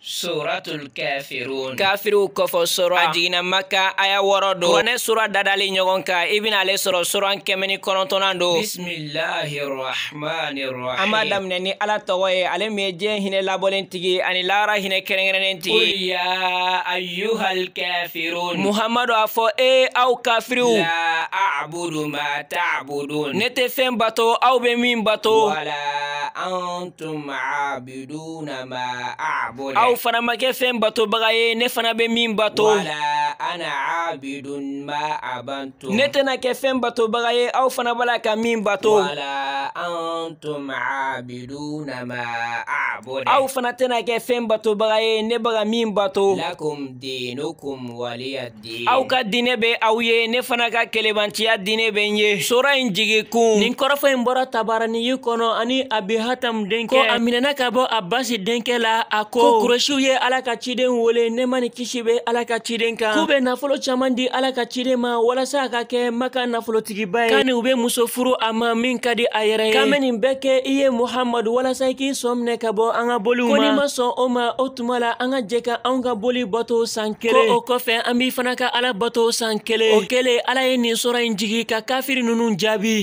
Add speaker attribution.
Speaker 1: suratul kafirun kafiriw kɔfɔ sura a jiginna maka a y'a wɔɔrɔ don kuranɛ sura dadali ɲɔgɔn kan i bɛna ale sɔrɔ sura kɛmɛ ni kɔnɔntɔnnan don bismillahirrahmanirrahim an b'a daminɛ ni ala tɔgɔ ye ale min ye diɲɛ hinɛ labɔlen tigi ani lahara hinɛ kɛrɛnkɛrɛnnen tigi qul ya ayyuhal muhamadu a fɔ ee aw kafiriw la a'budu ma ta'budun ne tɛ fɛn bato aw bɛ min bato wala
Speaker 2: antum abiduna ma a'budu aw fana
Speaker 1: ma kɛ fɛn batobaga ye ne fana bɛ min bato wala
Speaker 2: ana abidun ma abantum
Speaker 1: ne tɛna kɛ fɛn batobaga ye aw fana b'a la ka min bato wala antum abiduna ma a'budu تعبدون aw fana tɛna kɛ fɛn batobaga ye ne baga min bato lakum dinukum waliya din aw ka
Speaker 3: dinɛ bɛ aw ye ne fana ka kɛlɛbanciya dinɛ bɛ n ye sora in jigi kun nin kɔrɔfɔ in bɔra tabaraniyi kɔnɔ ani abi hatamu denkɛ ko a minɛna ka bɔ a basi denkɛ la a ko ko kurɛsiw ye ala ka ciden wele nɛma ni kisi bɛ ala ka ciden kan k'u bɛ nafolo caaman di ala ka ciden ma walasa a ka kɛ maka nafolotigiba ye kani u bɛ muso furu a ma min ka di a yɛrɛ ye kan bɛ nin bɛɛ kɛ i ye muhamadu walasa i k'i sɔn minɛ ka bɔ bɔ an ka boliw ma ko ni ma sɔn o ma o tuma la an ka jɛ ka anw ka boli bato san kelen ko o kɔfɛ an b'i fana ka ala bato san kelen o kɛlen ala ye nin sɔrɔ in jigi ka kafiri ninnu jaabi